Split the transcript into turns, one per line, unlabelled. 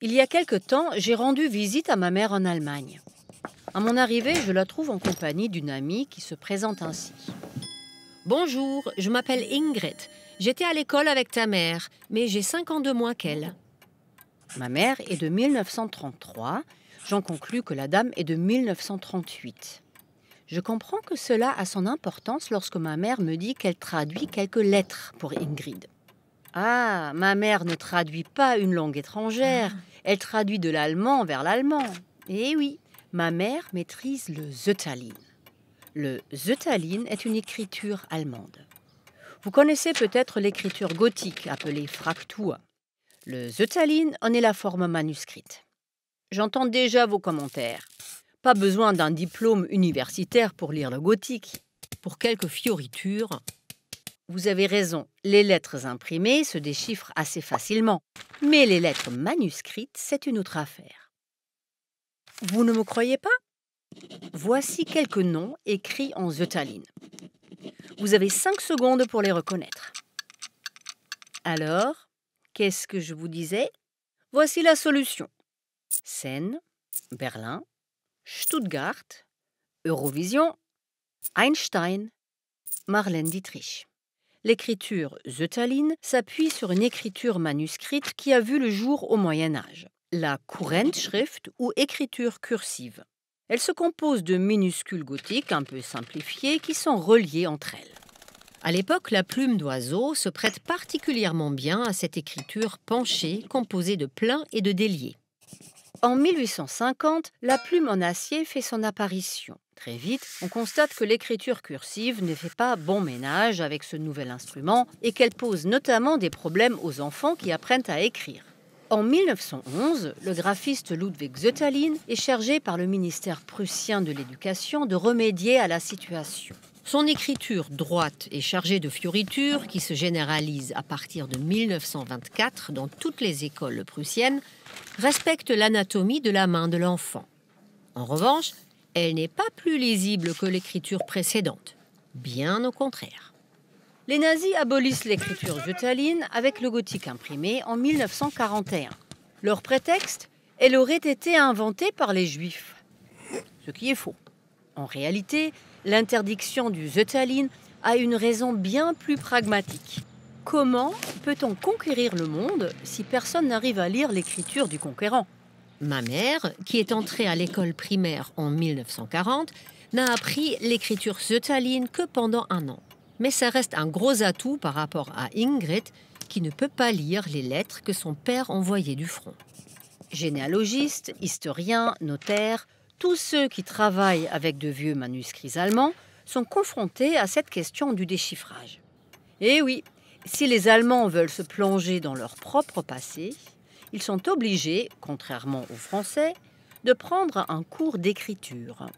Il y a quelque temps, j'ai rendu visite à ma mère en Allemagne. À mon arrivée, je la trouve en compagnie d'une amie qui se présente ainsi. Bonjour, je m'appelle Ingrid. J'étais à l'école avec ta mère, mais j'ai 5 ans de moins qu'elle. Ma mère est de 1933. J'en conclus que la dame est de 1938. Je comprends que cela a son importance lorsque ma mère me dit qu'elle traduit quelques lettres pour Ingrid. Ah, ma mère ne traduit pas une langue étrangère, ah. Elle traduit de l'allemand vers l'allemand. Eh oui, ma mère maîtrise le zetalin. Le zetalin est une écriture allemande. Vous connaissez peut-être l'écriture gothique appelée Fraktur. Le zetalin en est la forme manuscrite. J'entends déjà vos commentaires. Pas besoin d'un diplôme universitaire pour lire le gothique. Pour quelques fioritures, vous avez raison, les lettres imprimées se déchiffrent assez facilement, mais les lettres manuscrites, c'est une autre affaire. Vous ne me croyez pas Voici quelques noms écrits en Zeutaline. Vous avez cinq secondes pour les reconnaître. Alors, qu'est-ce que je vous disais Voici la solution. Seine, Berlin, Stuttgart, Eurovision, Einstein, Marlène Dietrich. L'écriture Zeutalin s'appuie sur une écriture manuscrite qui a vu le jour au Moyen Âge, la Kurrentschrift ou écriture cursive. Elle se compose de minuscules gothiques un peu simplifiées qui sont reliées entre elles. À l'époque, la plume d'oiseau se prête particulièrement bien à cette écriture penchée, composée de pleins et de déliés. En 1850, la plume en acier fait son apparition. Très vite, on constate que l'écriture cursive ne fait pas bon ménage avec ce nouvel instrument et qu'elle pose notamment des problèmes aux enfants qui apprennent à écrire. En 1911, le graphiste Ludwig Zetalin est chargé par le ministère prussien de l'Éducation de remédier à la situation. Son écriture droite et chargée de fioritures, qui se généralise à partir de 1924 dans toutes les écoles prussiennes, respecte l'anatomie de la main de l'enfant. En revanche, elle n'est pas plus lisible que l'écriture précédente, bien au contraire. Les nazis abolissent l'écriture jutaline avec le gothique imprimé en 1941. Leur prétexte Elle aurait été inventée par les juifs. Ce qui est faux. En réalité, L'interdiction du Zetalin a une raison bien plus pragmatique. Comment peut-on conquérir le monde si personne n'arrive à lire l'écriture du conquérant Ma mère, qui est entrée à l'école primaire en 1940, n'a appris l'écriture zeutaline que pendant un an. Mais ça reste un gros atout par rapport à Ingrid, qui ne peut pas lire les lettres que son père envoyait du front. Généalogiste, historien, notaire, tous ceux qui travaillent avec de vieux manuscrits allemands sont confrontés à cette question du déchiffrage. Et eh oui, si les Allemands veulent se plonger dans leur propre passé, ils sont obligés, contrairement aux Français, de prendre un cours d'écriture.